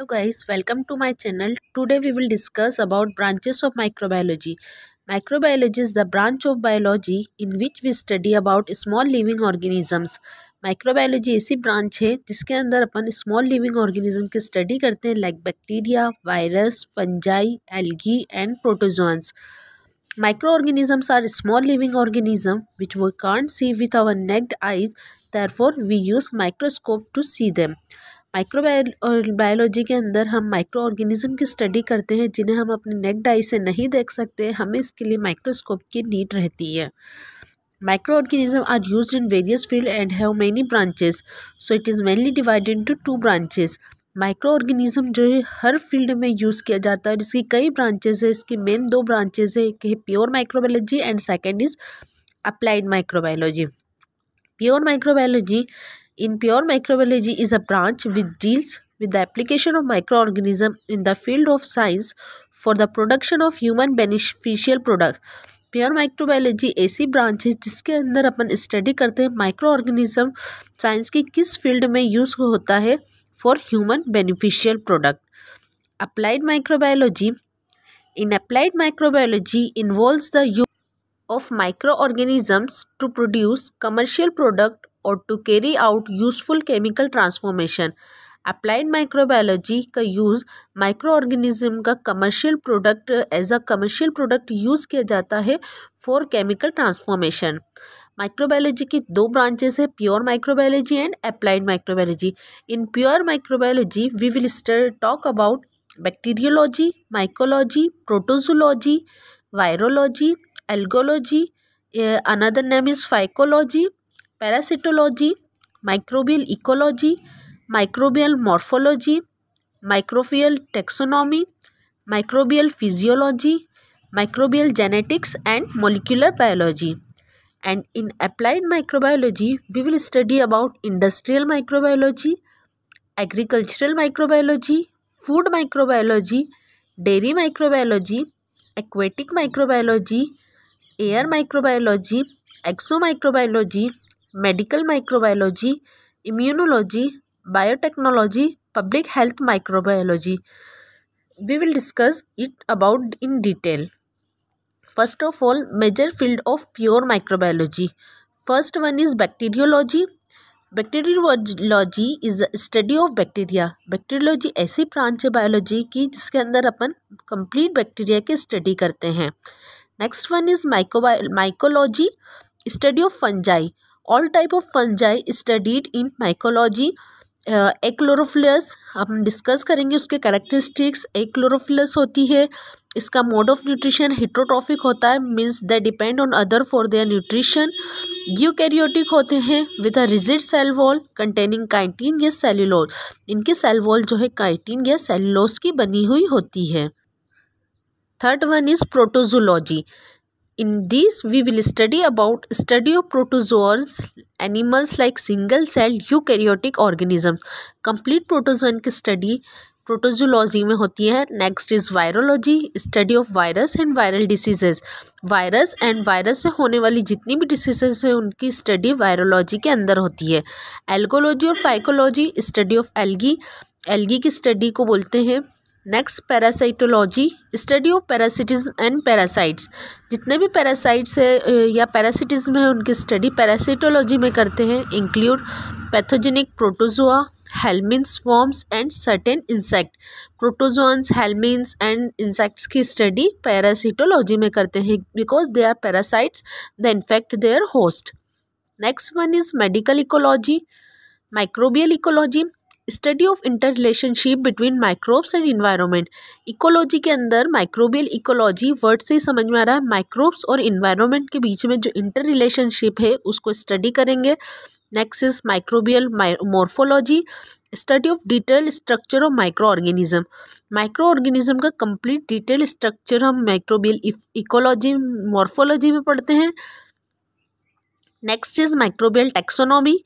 Hello guys welcome to my channel today we will discuss about branches of microbiology microbiology is the branch of biology in which we study about small living organisms microbiology ऐसी branch है जिसके अंदर अपन small living organism की study करते हैं like bacteria virus fungi algae and protozoans microorganisms are small living organism which we can't see with our naked eyes there we use microscope to see them micro microbiology के अंदर हम microorganism की study करते हैं जिन्हें हम अपने नेक die से नहीं देख सकते हमें इसके लिए माइक्रोस्कोप की नीड रहती है microorganism are use in various field and have many branches so it is mainly divided into two branches microorganism जो है हर फील्ड में यूज़ किया जाता है जिसकी इसकी कई ब्रांचेज है इसकी मेन दो ब्रांचेज है एक है pure microbiology and second is applied microbiology pure microbiology In pure microbiology is a branch which deals with the application of microorganism in the field of science for the production of human beneficial products. Pure microbiology ऐसी branch है जिसके अंदर अपन study करते हैं micro organism science की किस field में use होता है for human beneficial product applied microbiology in applied microbiology involve the use of microorganisms to produce commercial product और to carry out useful chemical transformation applied microbiology का use microorganism का commercial product as a commercial product use किया जाता है for chemical transformation microbiology की दो branches है pure microbiology and applied microbiology in pure microbiology we will start talk about bacteriology mycology protozoology virology algology another name is phycology parasitology, microbial ecology, microbial morphology, microbial taxonomy, microbial physiology, microbial genetics and molecular biology. And in applied microbiology, we will study about industrial microbiology, agricultural microbiology, food microbiology, dairy microbiology, aquatic microbiology, air microbiology, exomicrobiology medical microbiology immunology biotechnology public health microbiology we will discuss it about in detail first of all major field of pure microbiology first one is bacteriology bacteriology is study of bacteria bacteriology ऐसी branch है biology की जिसके अंदर अपन complete bacteria के study करते हैं next one is micro mycology study of fungi all type of fungi studied in mycology achlorophyllous हम डिस्कस करेंगे उसके करेक्टरिस्टिक्स एक्लोरोफिलस होती है इसका मोड ऑफ न्यूट्रिशन हिट्रोट्रॉफिक होता है means they depend on other for their nutrition eukaryotic होते हैं with a rigid cell wall containing chitin या सेल्यूलोज इनकी सेल वॉल जो है काइटीन या सेल्यूलोज की बनी हुई होती है third one is protozoology in this we will study about study of protozoans animals like single cell eukaryotic organisms. Complete protozoan की स्टडी प्रोटोजोलॉजी में होती है next is virology study of virus and viral diseases virus and virus से होने वाली जितनी भी diseases हैं उनकी स्टडी वायरोलॉजी के अंदर होती है एल्गोलॉजी और phycology study of algae algae की स्टडी को बोलते हैं next parasitology study of parasitism and parasites जितने भी पैरासाइट्स है या पैरासिटिज्म है उनकी स्टडी पैरासिटोलॉजी में करते हैं include pathogenic protozoa helminths forms and certain insect protozoans helminths and insects की स्टडी पैरासिटोलॉजी में करते हैं because they are parasites the infect their host next one is medical ecology microbial ecology study of interrelationship between microbes and environment ecology के अंदर microbial ecology word से ही समझ में आ रहा है माइक्रोब्स और इन्वायरमेंट के बीच में जो इंटर रिलेशनशिप है उसको स्टडी करेंगे next is microbial morphology study of detail structure of microorganism microorganism का कंप्लीट डिटेल स्ट्रक्चर हम माइक्रोबियल इकोलॉजी मॉर्फोलॉजी में पढ़ते हैं next is microbial taxonomy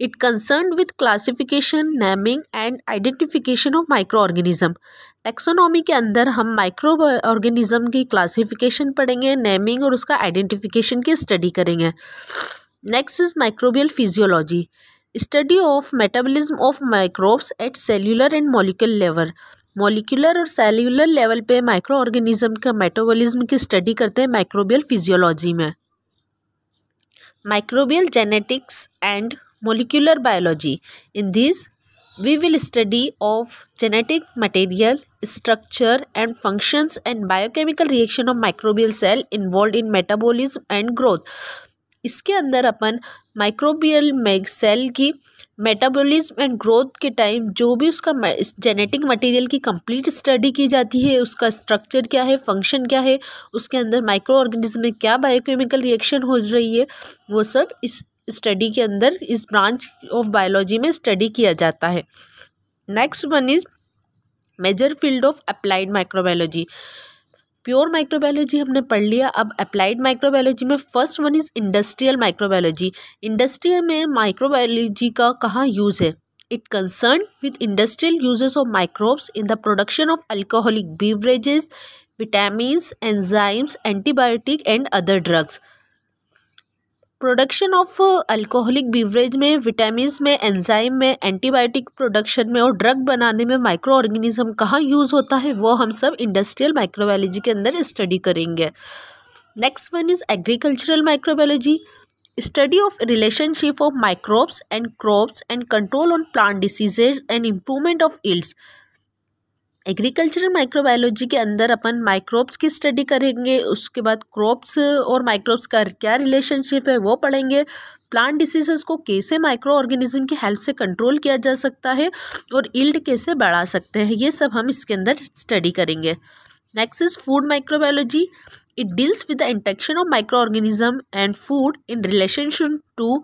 it concern with classification naming and identification of microorganism taxonomy के अंदर हम microorganism की classification पढ़ेंगे नेमिंग और उसका आइडेंटिफिकेशन की स्टडी करेंगे next is microbial physiology study of metabolism of microbes at cellular and molecular level molecular और सेल्यूलर लेवल पे माइक्रो ऑर्गेनिज्म का मेटाबॉलिज्म की स्टडी करते हैं माइक्रोबियल फिजियोलॉजी में microbial genetics and molecular biology in this we will study of genetic material structure and functions and biochemical reaction of microbial cell involved in metabolism and growth इसके अंदर अपन microbial मैग cell की metabolism and growth के time जो भी उसका genetic material की कंप्लीट स्टडी की जाती है उसका स्ट्रक्चर क्या है फंक्शन क्या है उसके अंदर माइक्रो ऑर्गेनिज्म में क्या बायोकेमिकल रिएक्शन हो रही है वो सब इस स्टडी के अंदर इस ब्रांच ऑफ बायोलॉजी में स्टडी किया जाता है next one is major field of applied microbiology pure microbiology हमने पढ़ लिया अब अप्लाइड माइक्रोबायोलॉजी में first one is industrial microbiology industrial में माइक्रोबायोलॉजी का कहाँ यूज़ है it concern with industrial uses of microbes in the production of alcoholic beverages vitamin enzymes antibiotic and other drugs production of alcoholic beverage में vitamin में enzyme में antibiotic production में और drug बनाने में माइक्रो ऑर्गेनिज्म कहाँ use होता है वो हम सब इंडस्ट्रियल माइक्रोबायोलॉजी के अंदर स्टडी करेंगे next one is agricultural microbiology study of relationship of microbes and crops and control on plant diseases and improvement of yields agricultural microbiology के अंदर अपन माइक्रोब्स की स्टडी करेंगे उसके बाद क्रॉप्स और माइक्रोब्स का क्या रिलेशनशिप है वो पढ़ेंगे प्लांट डिसीजेस को कैसे माइक्रो ऑर्गेनिज्म की हेल्प से कंट्रोल किया जा सकता है और इल्ड कैसे बढ़ा सकते हैं ये सब हम इसके अंदर स्टडी करेंगे next is food microbiology it deals with the interaction of microorganism and food in relationship to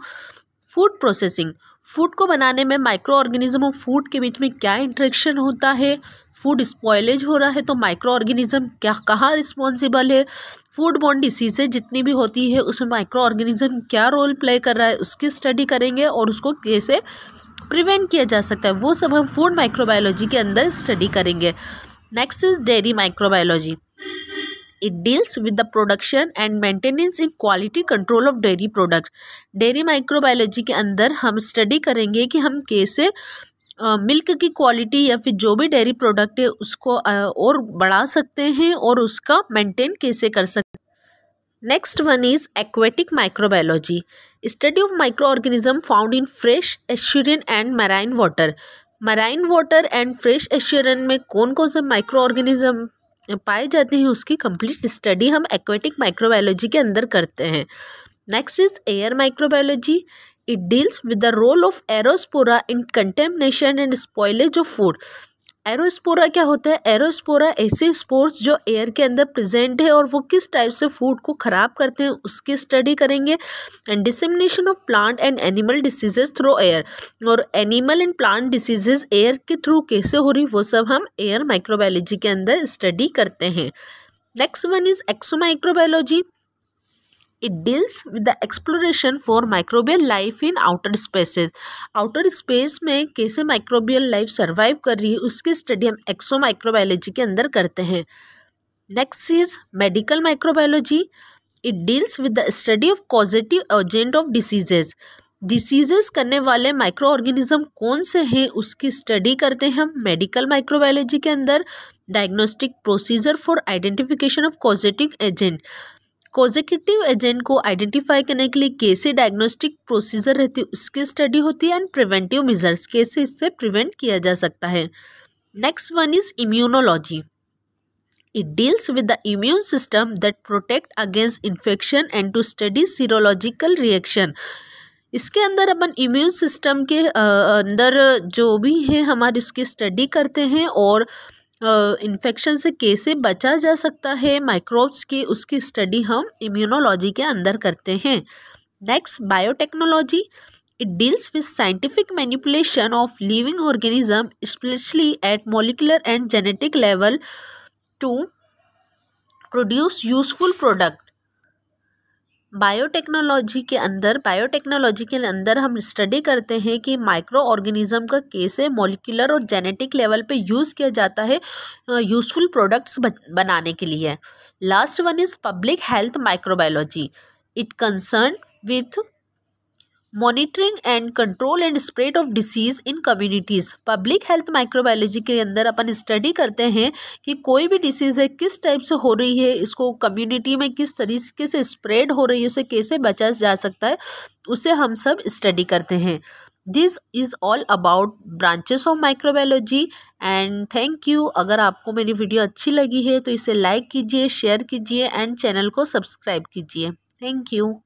food processing food को बनाने में माइक्रो ऑर्गेनिज्म और फूड के बीच में क्या इंट्रेक्शन होता है फूड स्पॉयलेज हो रहा है तो माइक्रो ऑर्गेनिज्म क्या कहाँ रिस्पॉन्सिबल है फूड बॉन्ड डिसीजे जितनी भी होती है उसमें माइक्रो ऑर्गेनिज्म क्या रोल प्ले कर रहा है उसकी स्टडी करेंगे और उसको कैसे प्रिवेंट किया जा सकता है वो सब हम फूड माइक्रोबायोलॉजी के अंदर स्टडी करेंगे next is dairy microbiology It deals with the production and maintenance in quality control of dairy products. Dairy microbiology के अंदर हम स्टडी करेंगे कि हम कैसे मिल्क की क्वालिटी या फिर जो भी डेयरी प्रोडक्ट है उसको और बढ़ा सकते हैं और उसका मेंटेन कैसे कर सकते next one is aquatic microbiology study of microorganism found in fresh estuarine and marine water marine water and fresh estuarine में कौन कौन से माइक्रो ऑर्गेनिज्म पाए जाते हैं उसकी कंप्लीट स्टडी हम एक्वेटिक माइक्रोबायोलॉजी के अंदर करते हैं next is air microbiology it deals with the role of aerospora in contamination and spoilage of food aerospora क्या होता है एरोस्पोरा ऐसे स्पोर्ट्स जो एयर के अंदर प्रेजेंट है और वो किस टाइप से फूड को ख़राब करते हैं उसकी स्टडी करेंगे and dissemination of plant and animal diseases through air और animal and plant diseases air के थ्रू कैसे हो रही वो सब हम एयर माइक्रोबायोलॉजी के अंदर स्टडी करते हैं next one is exomicrobiology it deals with the exploration for microbial life in outer spaces outer space में कैसे microbial life survive कर रही है उसकी स्टडी हम एक्सो माइक्रोबायोलॉजी के अंदर करते हैं next is medical microbiology it deals with the study of causative agent of diseases diseases करने वाले माइक्रो ऑर्गेनिज्म कौन से हैं उसकी स्टडी करते हैं हम मेडिकल माइक्रोबायोलॉजी के अंदर diagnostic procedure for identification of causative agent causative agent को आइडेंटिफाई करने के लिए कैसे डायग्नोस्टिक प्रोसीजर रहती है उसकी स्टडी होती है एंड प्रिवेंटिव मेजर्स कैसे इससे प्रिवेंट किया जा सकता है next one is immunology it deals with the immune system that protect against infection and to study serological reaction इसके अंदर अपन इम्यून सिस्टम के अंदर जो भी है हमारे उसकी स्टडी करते हैं और इन्फेक्शन से कैसे बचा जा सकता है माइक्रोब्स की उसकी स्टडी हम इम्यूनोलॉजी के अंदर करते हैं next biotechnology it deals with scientific manipulation of living organism specially at molecular and genetic level to produce useful product biotechnology के अंदर बायोटेक्नोलॉजी के अंदर हम स्टडी करते हैं कि माइक्रो ऑर्गेनिज्म का कैसे मोलिकुलर और जेनेटिक लेवल पे यूज़ किया जाता है यूज़फुल प्रोडक्ट्स बनाने के लिए last one is public health microbiology it concern with monitoring and control and spread of disease in communities public health microbiology के अंदर अपन स्टडी करते हैं कि कोई भी डिसीज़ है किस टाइप से हो रही है इसको कम्युनिटी में किस तरीके से स्प्रेड हो रही है उसे कैसे बचा जा सकता है उसे हम सब स्टडी करते हैं this is all about branches of microbiology and thank you अगर आपको मेरी वीडियो अच्छी लगी है तो इसे लाइक कीजिए शेयर कीजिए एंड चैनल को सब्सक्राइब कीजिए थैंक यू